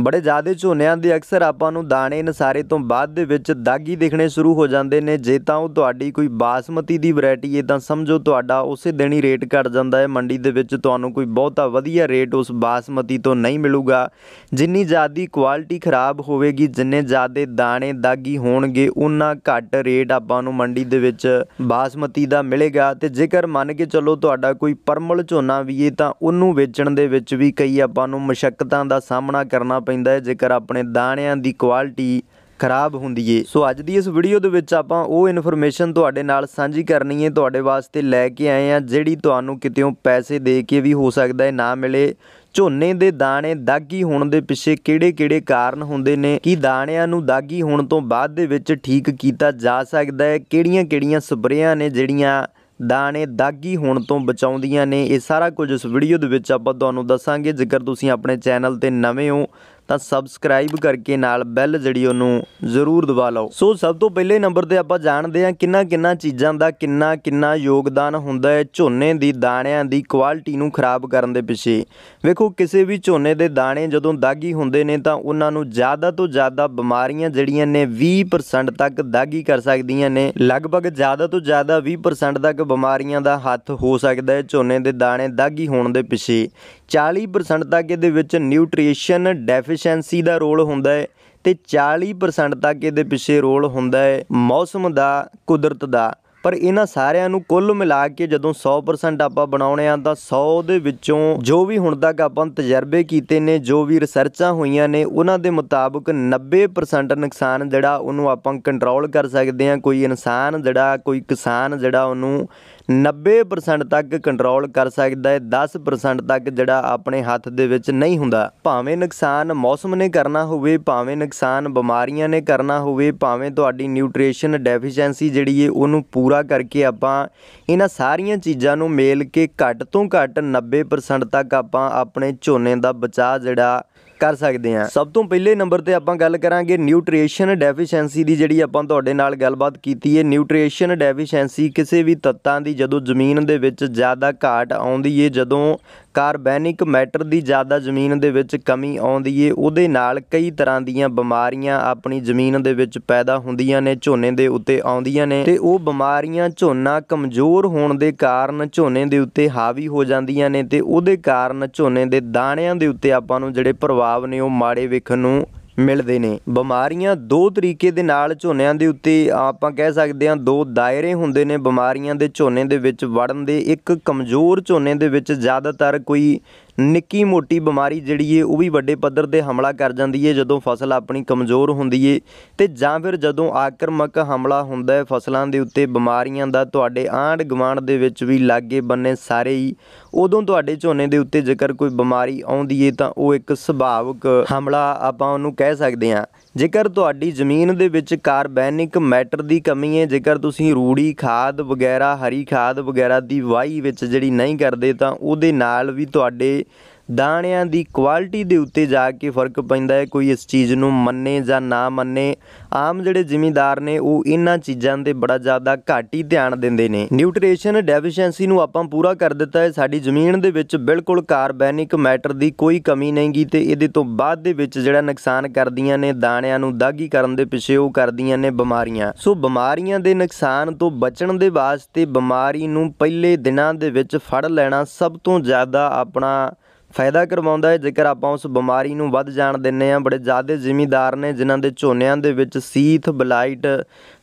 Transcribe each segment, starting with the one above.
ਬੜੇ ਜ਼ਿਆਦੇ ਝੋਨਿਆਂ ਦੇ ਅਕਸਰ ਆਪਾਂ ਨੂੰ ਦਾਣੇ ਨਸਾਰੇ ਤੋਂ ਬਾਅਦ ਦੇ ਵਿੱਚ ਦਾਗੀ ਦਿਖਣੇ ਸ਼ੁਰੂ ਹੋ ਜਾਂਦੇ ਨੇ ਜੇ ਤਾਂ ਉਹ ਤੁਹਾਡੀ ਕੋਈ ਬਾਸਮਤੀ ਦੀ ਵੈਰਾਈਟੀ ਹੈ ਤਾਂ ਸਮਝੋ ਤੁਹਾਡਾ ਉਸੇ ਦਿਨ ਹੀ ਰੇਟ ਘਟ ਜਾਂਦਾ ਹੈ ਮੰਡੀ ਦੇ ਵਿੱਚ ਤੁਹਾਨੂੰ ਕੋਈ ਬਹੁਤਾ ਵਧੀਆ ਰੇਟ ਉਸ ਬਾਸਮਤੀ ਤੋਂ ਨਹੀਂ ਮਿਲੂਗਾ ਜਿੰਨੀ ਜ਼ਿਆਦੀ ਕੁਆਲਿਟੀ ਖਰਾਬ ਹੋਵੇਗੀ ਜਿੰਨੇ ਜ਼ਿਆਦੇ ਦਾਣੇ ਦਾਗੀ ਹੋਣਗੇ ਉਹਨਾਂ ਘੱਟ ਰੇਟ ਆਪਾਂ ਨੂੰ ਮੰਡੀ ਦੇ ਵਿੱਚ ਬਾਸਮਤੀ ਦਾ ਮਿਲੇਗਾ ਤੇ ਜੇਕਰ ਮੰਨ ਕੇ ਚੱਲੋ ਤੁਹਾਡਾ ਕੋਈ ਪਰਮਲ ਝੋਨਾ ਵੀ ਹੈ ਤਾਂ ਉਹਨੂੰ ਵੇਚਣ ਦੇ ਵਿੱਚ ਵੀ ਕਈ ਆਪਾਂ ਨੂੰ ਮੁਸ਼ਕਲਾਂ ਦਾ ਸਾਹਮਣਾ ਕਰਨਾ ਪੈਂਦਾ ਹੈ ਜੇਕਰ ਆਪਣੇ ਦਾਣਿਆਂ ਦੀ ਕੁਆਲਿਟੀ ਖਰਾਬ ਹੁੰਦੀ ਏ ਸੋ ਅੱਜ ਦੀ ਇਸ ਵੀਡੀਓ ਦੇ ਵਿੱਚ ਆਪਾਂ ਉਹ ਇਨਫੋਰਮੇਸ਼ਨ ਤੁਹਾਡੇ ਨਾਲ ਸਾਂਝੀ ਕਰਨੀ ਏ ਤੁਹਾਡੇ ਵਾਸਤੇ ਲੈ ਕੇ ਆਏ ਆ ਜਿਹੜੀ ਤੁਹਾਨੂੰ ਕਿਤੇੋਂ ਪੈਸੇ ਦੇ ਕੇ ਵੀ ਹੋ ਸਕਦਾ ਹੈ ਨਾ ਮਿਲੇ ਝੋਨੇ ਦੇ ਦਾਣੇ ਦਾਗੀ ਹੋਣ ਦੇ ਪਿੱਛੇ ਕਿਹੜੇ-ਕਿਹੜੇ ਕਾਰਨ ਹੁੰਦੇ ਨੇ ਕੀ ਦਾਣਿਆਂ ਨੂੰ ਦਾਗੀ ਹੋਣ ਤੋਂ ਬਾਅਦ ਦੇ ਵਿੱਚ ਠੀਕ ਕੀਤਾ ਜਾ ਸਕਦਾ ਹੈ ਕਿਹੜੀਆਂ-ਕਿਹੜੀਆਂ ਸਪਰੇਆਂ ਨੇ ਜਿਹੜੀਆਂ ਦਾਣੇ ਦਾਗੀ ਹੋਣ ਤੋਂ ਬਚਾਉਂਦੀਆਂ ਨੇ ਇਹ ਸਾਰਾ ਕੁਝ ਇਸ ਵੀਡੀਓ ਦੇ ਵਿੱਚ ਆਪਾਂ ਤੁਹਾਨੂੰ ਦੱਸਾਂਗੇ ਜੇਕਰ ਤੁਸੀਂ ਆਪਣੇ ਚੈਨਲ ਤੇ ਨਵੇਂ ਹੋ ਤਾਂ ਸਬਸਕ੍ਰਾਈਬ ਕਰਕੇ ਨਾਲ ਬੈਲ ਜਿਹੜੀ ਉਹਨੂੰ ਜ਼ਰੂਰ ਦਬਾ ਲਓ ਸੋ ਸਭ ਤੋਂ ਪਹਿਲੇ ਨੰਬਰ ਤੇ ਆਪਾਂ ਜਾਣਦੇ ਹਾਂ ਕਿੰਨਾ ਕਿੰਨਾ ਚੀਜ਼ਾਂ ਦਾ ਕਿੰਨਾ ਕਿੰਨਾ ਯੋਗਦਾਨ ਹੁੰਦਾ ਹੈ ਝੋਨੇ ਦੀ ਦਾਣਿਆਂ ਦੀ ਕੁਆਲਿਟੀ ਨੂੰ ਖਰਾਬ ਕਰਨ ਦੇ ਪਿੱਛੇ ਵੇਖੋ ਕਿਸੇ ਵੀ ਝੋਨੇ ਦੇ ਦਾਣੇ ਜਦੋਂ ਦਾਗੀ ਹੁੰਦੇ ਨੇ ਤਾਂ ਉਹਨਾਂ ਨੂੰ ਜ਼ਿਆਦਾ ਤੋਂ ਜ਼ਿਆਦਾ ਬਿਮਾਰੀਆਂ ਜਿਹੜੀਆਂ ਨੇ 20% ਤੱਕ ਦਾਗੀ ਕਰ ਸਕਦੀਆਂ ਨੇ ਲਗਭਗ ਜ਼ਿਆਦਾ ਤੋਂ ਜ਼ਿਆਦਾ 20% ਤੱਕ ਬਿਮਾਰੀਆਂ ਦਾ ਹੱਥ ਹੋ ਸਕਦਾ ਹੈ ਝੋਨੇ ਦੇ ਦਾਣੇ ਦਾਗੀ ਹੋਣ ਦੇ ਪਿੱਛੇ 40% ਤੱਕ ਇਹਦੇ ਵਿੱਚ ਨਿਊਟ੍ਰੀਸ਼ਨ ਡੈਫੀਸ਼ੈਂਸੀ ਦਾ ਰੋਲ ਹੁੰਦਾ ਹੈ ਤੇ 40% ਤੱਕ ਇਹਦੇ ਪਿੱਛੇ ਰੋਲ ਹੁੰਦਾ ਹੈ ਮੌਸਮ ਦਾ ਕੁਦਰਤ ਦਾ ਪਰ ਇਹਨਾਂ ਸਾਰਿਆਂ ਨੂੰ ਕੁੱਲ ਮਿਲਾ ਕੇ ਜਦੋਂ 100% ਆਪਾਂ ਬਣਾਉਣੇ ਆ ਤਾਂ 100 ਦੇ ਵਿੱਚੋਂ ਜੋ ਵੀ ਹੁਣ ਤੱਕ ਆਪਾਂ ਤਜਰਬੇ ਕੀਤੇ ਨੇ ਜੋ ਵੀ ਰਿਸਰਚਾਂ ਹੋਈਆਂ ਨੇ ਉਹਨਾਂ ਦੇ ਮੁਤਾਬਕ 90% ਨੁਕਸਾਨ ਜਿਹੜਾ ਉਹਨੂੰ ਆਪਾਂ ਕੰਟਰੋਲ ਕਰ ਸਕਦੇ ਆ ਕੋਈ ਇਨਸਾਨ ਜਿਹੜਾ ਕੋਈ ਕਿਸਾਨ ਜਿਹੜਾ ਉਹਨੂੰ 90% ਤੱਕ ਕੰਟਰੋਲ ਕਰ ਸਕਦਾ ਹੈ 10% ਤੱਕ ਜਿਹੜਾ ਆਪਣੇ ਹੱਥ ਦੇ ਵਿੱਚ ਨਹੀਂ ਹੁੰਦਾ ਭਾਵੇਂ ਨੁਕਸਾਨ ਮੌਸਮ ਨੇ ਕਰਨਾ ਹੋਵੇ ਭਾਵੇਂ ਨੁਕਸਾਨ ਬਿਮਾਰੀਆਂ ਨੇ ਕਰਨਾ ਹੋਵੇ ਭਾਵੇਂ ਤੁਹਾਡੀ ਨਿਊਟ੍ਰੀਸ਼ਨ ਡੈਫੀਸ਼ੈਂਸੀ ਜਿਹੜੀ ਹੈ ਉਹਨੂੰ ਪੂਰਾ ਕਰਕੇ ਆਪਾਂ ਇਹਨਾਂ ਸਾਰੀਆਂ ਚੀਜ਼ਾਂ ਨੂੰ ਮੇਲ ਕੇ ਘੱਟ ਤੋਂ ਘੱਟ 90% ਤੱਕ ਆਪਾਂ ਆਪਣੇ ਝੋਨੇ ਦਾ ਬਚਾਅ ਜਿਹੜਾ ਕਰ ਸਕਦੇ ਆ ਸਭ ਤੋਂ ਪਹਿਲੇ ਨੰਬਰ ਤੇ ਆਪਾਂ ਗੱਲ ਕਰਾਂਗੇ ਨਿਊਟ੍ਰੀਸ਼ਨ ਡੈਫੀਸ਼ੀਐਂਸੀ ਦੀ ਜਿਹੜੀ ਆਪਾਂ ਤੁਹਾਡੇ ਨਾਲ ਗੱਲਬਾਤ ਕੀਤੀ ਹੈ ਨਿਊਟ੍ਰੀਸ਼ਨ ਡੈਫੀਸ਼ੀਐਂਸੀ ਕਿਸੇ ਵੀ ਤੱਤਾਂ ਦੀ ਜਦੋਂ ਜ਼ਮੀਨ ਦੇ ਵਿੱਚ ਜ਼ਿਆਦਾ ਘਾਟ ਆਉਂਦੀ ਹੈ ਜਦੋਂ ਕਾਰਬੈਨਿਕ ਮੈਟਰ ਦੀ ਜ਼ਿਆਦਾ ਜ਼ਮੀਨ ਦੇ ਵਿੱਚ ਕਮੀ ਆਉਂਦੀ ਏ ਉਹਦੇ ਨਾਲ ਕਈ ਤਰ੍ਹਾਂ ਦੀਆਂ ਬਿਮਾਰੀਆਂ ਆਪਣੀ ਜ਼ਮੀਨ ਦੇ ਵਿੱਚ ਪੈਦਾ ਹੁੰਦੀਆਂ ਨੇ ਝੋਨੇ ਦੇ ਉੱਤੇ ਆਉਂਦੀਆਂ ਨੇ ਤੇ ਉਹ ਬਿਮਾਰੀਆਂ ਝੋਨਾ ਕਮਜ਼ੋਰ ਹੋਣ ਦੇ ਕਾਰਨ ਝੋਨੇ ਦੇ ਉੱਤੇ ਹਾਵੀ ਹੋ ਜਾਂਦੀਆਂ ਨੇ ਤੇ ਉਹਦੇ ਕਾਰਨ ਝੋਨੇ ਦੇ ਦਾਣਿਆਂ ਦੇ ਉੱਤੇ ਆਪਾਂ ਨੂੰ ਜਿਹੜੇ ਪ੍ਰਭਾਵ ਨੇ ਉਹ ਮਾੜੇ ਵੇਖਣ ਨੂੰ ਮਿਲਦੇ ਨੇ ਬਿਮਾਰੀਆਂ ਦੋ ਤਰੀਕੇ ਦੇ ਨਾਲ ਝੋਨਿਆਂ ਦੇ ਉੱਤੇ ਆਪਾਂ ਕਹਿ ਸਕਦੇ ਹਾਂ ਦੋ ਦਾਇਰੇ ਹੁੰਦੇ ਨੇ ਬਿਮਾਰੀਆਂ ਦੇ ਝੋਨੇ ਦੇ ਵਿੱਚ ਵੜਨ ਦੇ ਇੱਕ ਕਮਜ਼ੋਰ ਝੋਨੇ ਦੇ ਵਿੱਚ ਜ਼ਿਆਦਾਤਰ ਕੋਈ ਨਿੱਕੀ ਮੋਟੀ ਬਿਮਾਰੀ ਜਿਹੜੀ ਏ ਉਹ ਵੀ ਵੱਡੇ ਪੱਧਰ ਤੇ ਹਮਲਾ ਕਰ ਜਾਂਦੀ ਏ ਜਦੋਂ ਫਸਲ ਆਪਣੀ ਕਮਜ਼ੋਰ ਹੁੰਦੀ ਏ ਤੇ ਜਾਂ ਫਿਰ ਜਦੋਂ ਆਕਰਮਕ ਹਮਲਾ ਹੁੰਦਾ ਹੈ ਫਸਲਾਂ ਦੇ ਉੱਤੇ ਬਿਮਾਰੀਆਂ ਦਾ ਤੁਹਾਡੇ ਆਂਡ ਗਵਾਂਡ ਦੇ ਵਿੱਚ ਵੀ ਲਾਗੇ ਬੰਨੇ ਸਾਰੇ ਹੀ ਉਦੋਂ ਤੁਹਾਡੇ ਝੋਨੇ ਦੇ ਉੱਤੇ ਜੇਕਰ ਕੋਈ ਬਿਮਾਰੀ ਆਉਂਦੀ ਏ ਤਾਂ ਉਹ ਇੱਕ ਸੁਭਾਵਕ ਹਮਲਾ ਆਪਾਂ ਉਹਨੂੰ ਕਹਿ ਸਕਦੇ ਹਾਂ ਜੇਕਰ ਤੁਹਾਡੀ ਜ਼ਮੀਨ ਦੇ ਵਿੱਚ ਕਾਰਬੈਨਿਕ ਮੈਟਰ ਦੀ ਕਮੀ ਹੈ ਜੇਕਰ ਤੁਸੀਂ ਰੂੜੀ ਖਾਦ ਵਗੈਰਾ ਹਰੀ ਖਾਦ ਵਗੈਰਾ ਦੀ ਵਾਈ ਵਿੱਚ ਜਿਹੜੀ ਨਹੀਂ ਕਰਦੇ ਤਾਂ ਉਹਦੇ ਨਾਲ ਵੀ ਤੁਹਾਡੇ ਦਾਣਿਆਂ ਦੀ ਕੁਆਲਿਟੀ ਦੇ ਉੱਤੇ ਜਾ ਕੇ ਫਰਕ ਪੈਂਦਾ ਹੈ ਕੋਈ ਇਸ ਚੀਜ਼ ਨੂੰ ਮੰਨੇ ਜਾਂ ਨਾ ਮੰਨੇ ਆਮ ਜਿਹੜੇ ਜ਼ਿਮੀਦਾਰ ਨੇ ਉਹ ਇਹਨਾਂ ਚੀਜ਼ਾਂ ਤੇ ਬੜਾ ਜ਼ਿਆਦਾ ਘੱਟ ਹੀ ਧਿਆਨ ਦਿੰਦੇ ਨੇ ਨਿਊਟ੍ਰੀਸ਼ਨ ਡੈਫੀਸ਼ੀਐਂਸੀ ਨੂੰ ਆਪਾਂ ਪੂਰਾ ਕਰ ਦਿੱਤਾ ਹੈ ਸਾਡੀ ਜ਼ਮੀਨ ਦੇ ਵਿੱਚ ਬਿਲਕੁਲ ਕਾਰਬਨਿਕ ਮੈਟਰ ਦੀ ਕੋਈ ਕਮੀ ਨਹੀਂਗੀ ਤੇ ਇਹਦੇ ਤੋਂ ਬਾਅਦ ਦੇ ਵਿੱਚ ਜਿਹੜਾ ਨੁਕਸਾਨ ਕਰਦੀਆਂ ਨੇ ਦਾਣਿਆਂ ਨੂੰ ਦਾਗੀ ਕਰਨ ਦੇ ਪਿੱਛੇ ਉਹ ਕਰਦੀਆਂ ਨੇ ਬਿਮਾਰੀਆਂ ਸੋ ਬਿਮਾਰੀਆਂ ਦੇ ਨੁਕਸਾਨ ਤੋਂ ਬਚਣ ਦੇ ਵਾਸਤੇ ਬਿਮਾਰੀ ਨੂੰ ਪਹਿਲੇ ਦਿਨਾਂ ਦੇ ਵਿੱਚ ਫੜ ਲੈਣਾ ਸਭ ਤੋਂ ਜ਼ਿਆਦਾ ਆਪਣਾ ਫਾਇਦਾ ਕਰਵਾਉਂਦਾ ਹੈ ਜੇਕਰ ਆਪਾਂ ਉਸ ਬਿਮਾਰੀ ਨੂੰ ਵੱਧ ਜਾਣ ਦਿੰਨੇ ਆ ਬੜੇ ਜ਼ਿਆਦੇ ਜ਼ਿਮੀਦਾਰ ਨੇ ਜਿਨ੍ਹਾਂ ਦੇ ਝੋਨਿਆਂ ਦੇ ਵਿੱਚ ਸੀਥ ਬਲਾਈਟ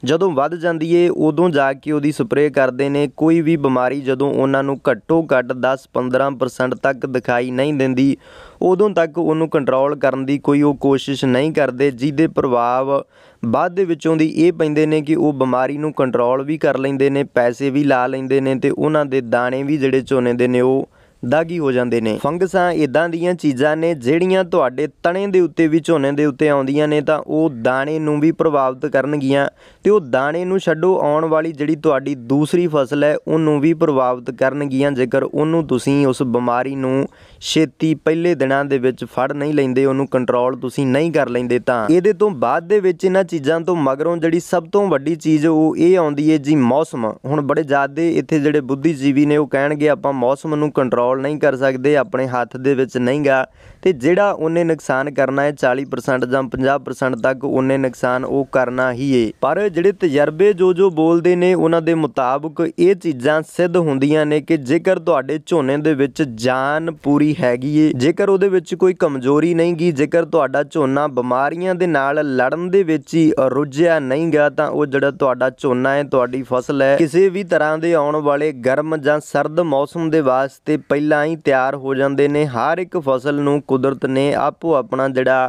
ਜਦੋਂ ਵੱਧ ਜਾਂਦੀ ਏ ਉਦੋਂ ਜਾ ਕੇ ਉਹਦੀ ਸਪਰੇਅ ਕਰਦੇ ਨੇ ਕੋਈ ਵੀ ਬਿਮਾਰੀ ਜਦੋਂ ਉਹਨਾਂ ਨੂੰ ਘੱਟੋ ਘੱਟ 10-15% ਤੱਕ ਦਿਖਾਈ ਨਹੀਂ ਦਿੰਦੀ ਉਦੋਂ ਤੱਕ ਉਹਨੂੰ ਕੰਟਰੋਲ ਕਰਨ ਦੀ ਕੋਈ ਉਹ ਕੋਸ਼ਿਸ਼ ਨਹੀਂ ਕਰਦੇ ਜਿਹਦੇ ਪ੍ਰਭਾਵ ਬਾਅਦ ਦੇ ਵਿੱਚੋਂ ਦੀ ਇਹ ਪੈਂਦੇ ਨੇ ਕਿ ਉਹ ਬਿਮਾਰੀ ਨੂੰ ਕੰਟਰੋਲ ਵੀ ਕਰ ਲੈਂਦੇ ਨੇ ਪੈਸੇ ਵੀ ਲਾ ਲੈਂਦੇ ਨੇ ਤੇ ਉਹਨਾਂ ਦੇ ਦਾਣੇ ਵੀ ਜਿਹੜੇ ਝੋਨੇ ਦੇ ਨੇ ਉਹ ਦਾਗੀ ਹੋ ਜਾਂਦੇ ਨੇ ਫੰਗਸਾਂ ਇਦਾਂ ਦੀਆਂ ਚੀਜ਼ਾਂ ਨੇ ਜਿਹੜੀਆਂ ਤੁਹਾਡੇ ਤਣੇ ਦੇ ਉੱਤੇ ਵੀ ਝੋਨੇ ਦੇ ਉੱਤੇ ਆਉਂਦੀਆਂ ਨੇ ਤਾਂ ਉਹ ਦਾਣੇ ਨੂੰ ਵੀ ਪ੍ਰਭਾਵਿਤ ਕਰਨਗੀਆਂ ਤੇ ਉਹ ਦਾਣੇ ਨੂੰ ਛੱਡੋ ਆਉਣ ਵਾਲੀ ਜਿਹੜੀ ਤੁਹਾਡੀ ਦੂਸਰੀ ਫਸਲ ਹੈ ਉਹਨੂੰ ਵੀ ਪ੍ਰਭਾਵਿਤ ਕਰਨਗੀਆਂ ਜੇਕਰ ਉਹਨੂੰ ਤੁਸੀਂ ਉਸ ਬਿਮਾਰੀ ਨੂੰ ਛੇਤੀ ਪਹਿਲੇ ਦਿਨਾਂ ਦੇ ਵਿੱਚ ਫੜ ਨਹੀਂ ਲੈਂਦੇ ਉਹਨੂੰ ਕੰਟਰੋਲ ਤੁਸੀਂ ਨਹੀਂ ਕਰ ਲੈਂਦੇ ਤਾਂ ਇਹਦੇ ਤੋਂ ਬਾਅਦ ਦੇ ਵਿੱਚ ਇਹਨਾਂ ਚੀਜ਼ਾਂ ਤੋਂ ਮਗਰੋਂ ਜਿਹੜੀ ਸਭ ਤੋਂ ਵੱਡੀ ਚੀਜ਼ ਉਹ ਇਹ ਆਉਂਦੀ ਹੈ ਜੀ ਮੌਸਮ ਹੁਣ ਬੜੇ ਜ਼ਿਆਦੇ ਇੱਥੇ ਜਿਹੜੇ ਬੁੱਧੀਜੀਵੀ ਨੇ ਉਹ ਕਹਿਣਗੇ ਆਪਾਂ ਮੌਸਮ ਨੂੰ ਕੰਟਰੋਲ ਨਹੀਂ ਕਰ ਸਕਦੇ ਆਪਣੇ ਹੱਥ ਦੇ ਵਿੱਚ ਨਹੀਂਗਾ ਤੇ ਜਿਹੜਾ ਉਹਨੇ ਨੁਕਸਾਨ ਕਰਨਾ ਹੈ 40% ਜਾਂ 50% ਤੱਕ ਉਹਨੇ ਨੁਕਸਾਨ ਉਹ ਕਰਨਾ ਹੀ ਏ ਪਰ ਜਿਹੜੇ ਤਜਰਬੇ ਜੋ ਜੋ ਬੋਲਦੇ ਨੇ ਉਹਨਾਂ ਦੇ ਮੁਤਾਬਕ ਇਹ ਚੀਜ਼ਾਂ ਸਿੱਧ ਹੁੰਦੀਆਂ ਨੇ ਕਿ ਜੇਕਰ ਤੁਹਾਡੇ ਝੋਨੇ ਦੇ ਵਿੱਚ ਜਾਨ ਪੂਰੀ ਹੈਗੀ ਏ ਜੇਕਰ ਉਹਦੇ ਵਿੱਚ ਕੋਈ ਕਮਜ਼ੋਰੀ ਨਹੀਂਗੀ ਜੇਕਰ ਤੁਹਾਡਾ ਝੋਨਾ ਬਿਮਾਰੀਆਂ ਦੇ ਨਾਲ ਲੜਨ ਦੇ ਵਿੱਚ ਹੀ ਰੁੱਝਿਆ ਨਹੀਂਗਾ ਤਾਂ ਉਹ ਜਿਹੜਾ ਤੁਹਾਡਾ ਝੋਨਾ ਹੈ ਤੁਹਾਡੀ ਫਸਲ ਹੈ ਕਿਸੇ ਵੀ ਤਰ੍ਹਾਂ ਦੇ ਆਉਣ ਵਾਲੇ ਗਰਮ ਜਾਂ ਸਰਦ ਮੌਸਮ ਦੇ ਵਾਸਤੇ ਪਹਿਲਾਂ ਹੀ ਤਿਆਰ ਹੋ ਜਾਂਦੇ ਨੇ ਹਰ ਇੱਕ ਫਸਲ ਨੂੰ ਕੁਦਰਤ ਨੇ ਆਪੋ ਆਪਣਾ ਜਿਹੜਾ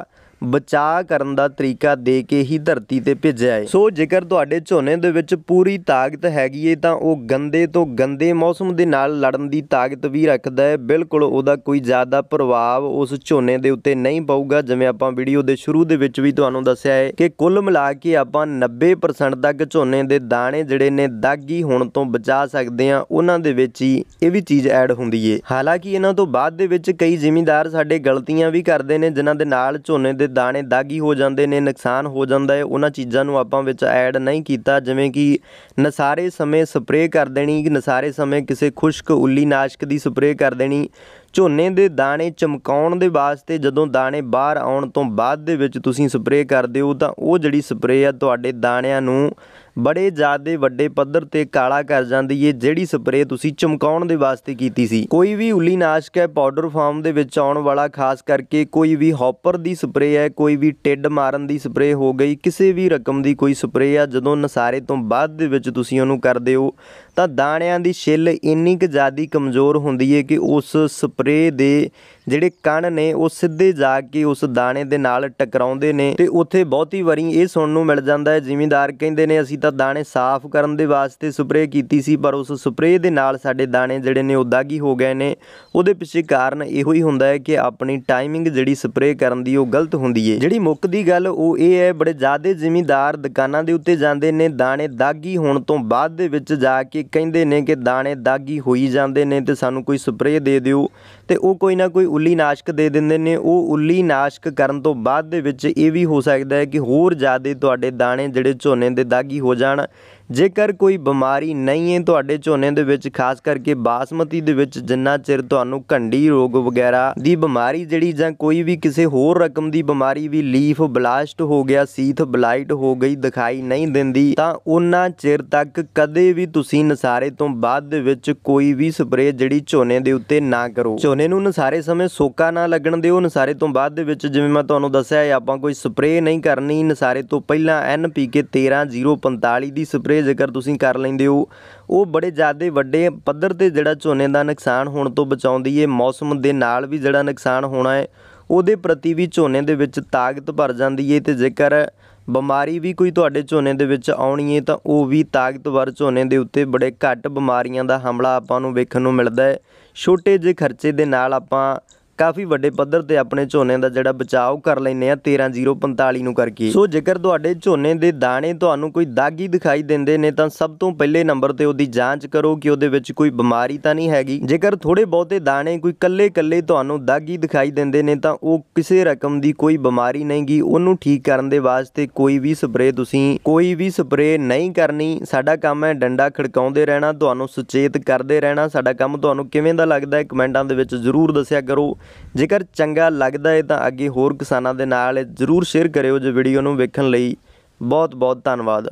ਬਚਾ ਕਰਨ ਦਾ ਤਰੀਕਾ ਦੇ ਕੇ ਹੀ ਧਰਤੀ ਤੇ ਭੇਜਿਆ ਹੈ ਸੋ ਜੇਕਰ ਤੁਹਾਡੇ ਝੋਨੇ ਦੇ ਵਿੱਚ ਪੂਰੀ ਤਾਕਤ ਹੈਗੀ ਏ ਤਾਂ ਉਹ ਗੰਦੇ ਤੋਂ ਗੰਦੇ ਮੌਸਮ ਦੇ ਨਾਲ ਲੜਨ ਦੀ ਤਾਕਤ ਵੀ ਰੱਖਦਾ ਹੈ ਬਿਲਕੁਲ ਉਹਦਾ ਕੋਈ ਜ਼ਿਆਦਾ ਪ੍ਰਭਾਵ ਉਸ ਝੋਨੇ ਦੇ ਉੱਤੇ ਨਹੀਂ ਪਊਗਾ ਜਿਵੇਂ ਆਪਾਂ ਵੀਡੀਓ ਦੇ ਸ਼ੁਰੂ ਦੇ ਵਿੱਚ ਵੀ ਤੁਹਾਨੂੰ ਦੱਸਿਆ ਹੈ ਕਿ ਕੁੱਲ ਮਿਲਾ ਕੇ ਆਪਾਂ 90% ਤੱਕ ਝੋਨੇ ਦੇ ਦਾਣੇ ਜਿਹੜੇ ਨੇ ਦਾਗੀ ਹੋਣ ਤੋਂ ਬਚਾ ਸਕਦੇ ਆ ਉਹਨਾਂ ਦੇ ਵਿੱਚ ਹੀ ਇਹ ਵੀ ਚੀਜ਼ ਐਡ ਹੁੰਦੀ ਏ ਹਾਲਾਂਕਿ ਇਹਨਾਂ ਤੋਂ ਬਾਅਦ ਦੇ ਵਿੱਚ ਕਈ ਜ਼ਿਮੀਂਦਾਰ ਸਾਡੇ ਗਲਤੀਆਂ ਵੀ ਕਰਦੇ ਨੇ ਜਿਨ੍ਹਾਂ ਦੇ ਨਾਲ ਝੋਨੇ ਦੇ ਦਾਣੇ ਦਾਗੀ ਹੋ ਜਾਂਦੇ ਨੇ ਨੁਕਸਾਨ ਹੋ ਜਾਂਦਾ ਹੈ ਉਹਨਾਂ ਚੀਜ਼ਾਂ ਨੂੰ ਆਪਾਂ ਵਿੱਚ ਐਡ ਨਹੀਂ ਕੀਤਾ ਜਿਵੇਂ ਕਿ ਨਸਾਰੇ ਸਮੇਂ ਸਪਰੇਅ ਕਰ ਦੇਣੀ ਨਸਾਰੇ ਸਮੇਂ ਕਿਸੇ ਖੁਸ਼ਕ ਉੱਲੀ ਨਾਸ਼ਕ ਦੀ ਸਪਰੇਅ ਕਰ ਦੇਣੀ ਝੋਨੇ ਦੇ ਦਾਣੇ ਚਮਕਾਉਣ ਦੇ ਵਾਸਤੇ ਜਦੋਂ ਦਾਣੇ ਬਾਹਰ ਆਉਣ ਤੋਂ ਬਾਅਦ ਦੇ ਵਿੱਚ ਤੁਸੀਂ ਸਪਰੇਅ ਕਰਦੇ ਹੋ ਤਾਂ ਉਹ ਜਿਹੜੀ ਸਪਰੇਅ ਆ ਤੁਹਾਡੇ ਦਾਣਿਆਂ ਨੂੰ ਬੜੇ ਜ਼ਿਆਦੇ ਵੱਡੇ ਪੱਧਰ ਤੇ ਕਾਲਾ ਕਰ ਜਾਂਦੀ ਏ ਜਿਹੜੀ ਸਪਰੇਅ ਤੁਸੀਂ ਚਮਕਾਉਣ ਦੇ ਵਾਸਤੇ ਕੀਤੀ ਸੀ ਕੋਈ ਵੀ ਉੱਲੀ ਨਾਸ਼ਕ ਹੈ ਪਾਊਡਰ ਫਾਰਮ ਦੇ ਵਿੱਚ ਆਉਣ ਵਾਲਾ ਖਾਸ ਕਰਕੇ ਕੋਈ ਵੀ ਹੌਪਰ ਦੀ ਸਪਰੇਅ ਹੈ ਕੋਈ ਵੀ ਟਿੱਡ ਮਾਰਨ ਦੀ ਸਪਰੇਅ ਹੋ ਗਈ ਕਿਸੇ ਵੀ ਰਕਮ ਦੀ ਕੋਈ ਸਪਰੇਅ ਆ ਜਦੋਂ ਨਸਾਰੇ ਤੋਂ ਬਾਅਦ ਦੇ ਵਿੱਚ ਤੁਸੀਂ ਉਹਨੂੰ ਕਰਦੇ ਹੋ ਤਾਂ ਦਾਣਿਆਂ ਦੀ ਛਿੱਲ ਇੰਨੀ ਕੁ ਜ਼ਿਆਦੀ ਕਮਜ਼ੋਰ ਹੁੰਦੀ ਹੈ ਕਿ ਉਸ ਸਪਰੇਅ ਦੇ ਜਿਹੜੇ ਕਣ ਨੇ ਉਹ ਸਿੱਧੇ ਜਾ ਕੇ ਉਸ ਦਾਣੇ ਦੇ ਨਾਲ ਟਕਰਾਉਂਦੇ ਨੇ ਤੇ ਉੱਥੇ ਬਹੁਤੀ ਵਾਰੀ ਇਹ ਸੁਣਨ ਨੂੰ ਮਿਲ ਜਾਂਦਾ ਹੈ ਜ਼ਿਮੀਂਦਾਰ ਕਹਿੰਦੇ ਨੇ ਅਸੀਂ ਤਾਂ ਦਾਣੇ ਸਾਫ਼ ਕਰਨ ਦੇ ਵਾਸਤੇ ਸਪਰੇਅ ਕੀਤੀ ਸੀ ਪਰ ਉਸ ਸਪਰੇਅ ਦੇ ਨਾਲ ਸਾਡੇ ਦਾਣੇ ਜਿਹੜੇ ਨੇ ਉਹ ਦਾਗੀ ਹੋ ਗਏ ਨੇ ਉਹਦੇ ਪਿੱਛੇ ਕਾਰਨ ਇਹੋ ਹੀ ਹੁੰਦਾ ਹੈ ਕਿ ਆਪਣੀ ਟਾਈਮਿੰਗ ਜਿਹੜੀ ਸਪਰੇਅ ਕਰਨ ਦੀ ਉਹ ਗਲਤ ਹੁੰਦੀ ਹੈ ਜਿਹੜੀ ਮੁੱਕ ਦੀ ਗੱਲ ਉਹ ਇਹ ਹੈ ਬੜੇ ਜ਼ਿਆਦੇ ਜ਼ਿਮੀਂਦਾਰ ਦੁਕਾਨਾਂ ਦੇ ਉੱਤੇ ਜਾਂਦੇ ਨੇ ਦਾਣੇ ਦਾਗੀ ਹੋਣ ਤੋਂ ਬਾਅਦ ਦੇ ਵਿੱਚ ਜਾ ਕੇ ਕਹਿੰਦੇ ਨੇ ਕਿ ਦਾਣੇ ਦਾਗੀ ਹੋਈ ਜਾਂਦੇ ਨੇ ਤੇ ਸਾਨੂੰ ਕੋਈ ਸਪਰੇਅ ਦੇ ਦਿਓ ਤੇ ਉਹ ਕੋਈ ਨਾ ਕੋਈ ਉੱਲੀ ਨਾਸ਼ਕ ਦੇ ਦਿੰਦੇ ਨੇ ਉਹ ਉੱਲੀ ਨਾਸ਼ਕ ਕਰਨ ਤੋਂ ਬਾਅਦ ਦੇ ਵਿੱਚ ਇਹ ਵੀ ਹੋ ਸਕਦਾ ਹੈ ਕਿ ਹੋਰ ਜ਼ਿਆਦਾ ਤੁਹਾਡੇ ਦਾਣੇ ਜਿਹੜੇ ਝੋਨੇ ਦੇ ਦਾਗੀ ਹੋ ਜਾਣ ਜੇਕਰ ਕੋਈ ਬਿਮਾਰੀ ਨਹੀਂ ਹੈ ਤੁਹਾਡੇ ਝੋਨੇ ਦੇ ਵਿੱਚ ਖਾਸ ਕਰਕੇ ਬਾਸਮਤੀ ਦੇ ਵਿੱਚ ਜਿੰਨਾ ਚਿਰ ਤੁਹਾਨੂੰ ਘੰਡੀ ਰੋਗ ਵਗੈਰਾ ਦੀ ਬਿਮਾਰੀ ਜਿਹੜੀ ਜਾਂ ਕੋਈ ਵੀ ਕਿਸੇ ਹੋਰ ਰਕਮ ਦੀ ਬਿਮਾਰੀ ਵੀ ਲੀਫ ਬਲਾਸਟ ਹੋ ਗਿਆ ਸੀਥ ਬਲਾਈਟ ਹੋ ਗਈ ਦਿਖਾਈ ਨਹੀਂ ਦਿੰਦੀ ਤਾਂ ਉਹਨਾਂ ਚਿਰ ਤੱਕ ਕਦੇ ਵੀ ਤੁਸੀਂ ਨਸਾਰੇ ਤੋਂ ਬਾਅਦ ਦੇ ਵਿੱਚ ਕੋਈ ਵੀ ਸਪਰੇਅ ਜਿਹੜੀ ਝੋਨੇ ਦੇ ਉੱਤੇ ਨਾ ਕਰੋ ਝੋਨੇ ਨੂੰ ਨਸਾਰੇ ਸਮੇਂ ਸੋਕਾ ਨਾ ਲੱਗਣ ਦਿਓ ਨਸਾਰੇ ਤੋਂ ਬਾਅਦ ਦੇ ਵਿੱਚ ਜਿਵੇਂ ਮੈਂ ਤੁਹਾਨੂੰ ਦੱਸਿਆ ਆਪਾਂ ਕੋਈ ਸਪਰੇਅ ਨਹੀਂ ਕਰਨੀ ਨਸਾਰੇ ਤੋਂ ਪਹਿਲਾਂ ਐਨਪੀਕੇ 13045 ਦੀ ਸਪਰੇਅ ਜਿਹੜੇ ਜ਼ਿਕਰ ਤੁਸੀਂ ਕਰ ਲੈਂਦੇ ਹੋ ਉਹ ਬੜੇ ਜ਼ਿਆਦਾ ਵੱਡੇ ਪੱਧਰ ਤੇ ਜਿਹੜਾ ਝੋਨੇ ਦਾ ਨੁਕਸਾਨ ਹੋਣ ਤੋਂ ਬਚਾਉਂਦੀ ਏ ਮੌਸਮ ਦੇ ਨਾਲ ਵੀ ਜਿਹੜਾ ਨੁਕਸਾਨ ਹੋਣਾ ਹੈ ਉਹਦੇ ਪ੍ਰਤੀ ਵੀ ਝੋਨੇ ਦੇ ਵਿੱਚ ਤਾਕਤ ਭਰ ਜਾਂਦੀ ਏ ਤੇ ਜੇਕਰ ਬਿਮਾਰੀ ਵੀ ਕੋਈ ਤੁਹਾਡੇ ਝੋਨੇ ਦੇ ਵਿੱਚ ਆਉਣੀ ਏ ਤਾਂ ਉਹ ਵੀ ਤਾਕਤਵਰ ਝੋਨੇ ਦੇ ਉੱਤੇ ਬੜੇ ਘੱਟ ਬਿਮਾਰੀਆਂ ਦਾ ਹਮਲਾ ਆਪਾਂ ਨੂੰ ਵੇਖਣ ਨੂੰ ਮਿਲਦਾ ਹੈ ਛੋਟੇ ਜਿਹੇ ਖਰਚੇ ਦੇ ਨਾਲ ਆਪਾਂ ਕਾਫੀ ਵੱਡੇ ਪੱਧਰ ਤੇ ਆਪਣੇ ਝੋਨੇ ਦਾ ਜਿਹੜਾ ਬਚਾਅ ਕਰ ਲੈਨੇ ਆ 13045 ਨੂੰ ਕਰਕੇ ਸੋ ਜੇਕਰ ਤੁਹਾਡੇ ਝੋਨੇ ਦੇ ਦਾਣੇ ਤੁਹਾਨੂੰ ਕੋਈ ਦਾਗੀ ਦਿਖਾਈ ਦਿੰਦੇ ਨੇ ਤਾਂ ਸਭ ਤੋਂ ਪਹਿਲੇ ਨੰਬਰ ਤੇ ਉਹਦੀ ਜਾਂਚ ਕਰੋ ਕਿ ਉਹਦੇ ਵਿੱਚ ਕੋਈ ਬਿਮਾਰੀ ਤਾਂ ਨਹੀਂ ਹੈਗੀ ਜੇਕਰ ਥੋੜੇ ਬਹੁਤੇ ਦਾਣੇ ਕੋਈ ਕੱਲੇ-ਕੱਲੇ ਤੁਹਾਨੂੰ ਦਾਗੀ ਦਿਖਾਈ ਦਿੰਦੇ ਨੇ ਤਾਂ ਉਹ ਕਿਸੇ ਰਕਮ ਦੀ ਕੋਈ ਬਿਮਾਰੀ ਨਹੀਂਗੀ ਉਹਨੂੰ ਠੀਕ ਕਰਨ ਦੇ ਵਾਸਤੇ ਕੋਈ ਵੀ ਸਪਰੇਅ ਤੁਸੀਂ ਕੋਈ ਵੀ ਸਪਰੇਅ ਨਹੀਂ ਕਰਨੀ ਸਾਡਾ ਕੰਮ ਹੈ ਡੰਡਾ ਖੜਕਾਉਂਦੇ ਰਹਿਣਾ ਤੁਹਾਨੂੰ ਸੁਚੇਤ ਕਰਦੇ ਰਹਿਣਾ ਸਾਡਾ ਕੰਮ ਤੁਹਾਨੂੰ ਕਿਵੇਂ ਦਾ ਲੱਗਦਾ ਹੈ ਕਮੈਂਟਾਂ ਦੇ ਵਿੱਚ ਜ਼ਰੂਰ ਦੱਸਿਆ ਕਰੋ ਜੇਕਰ ਚੰਗਾ ਲੱਗਦਾ ਹੈ ਤਾਂ ਅੱਗੇ ਹੋਰ ਕਿਸਾਨਾਂ ਦੇ ਨਾਲ ਜ਼ਰੂਰ ਸ਼ੇਅਰ ਕਰਿਓ ਜੇ ਵੀਡੀਓ ਨੂੰ ਵੇਖਣ ਲਈ ਬਹੁਤ ਬਹੁਤ ਧੰਨਵਾਦ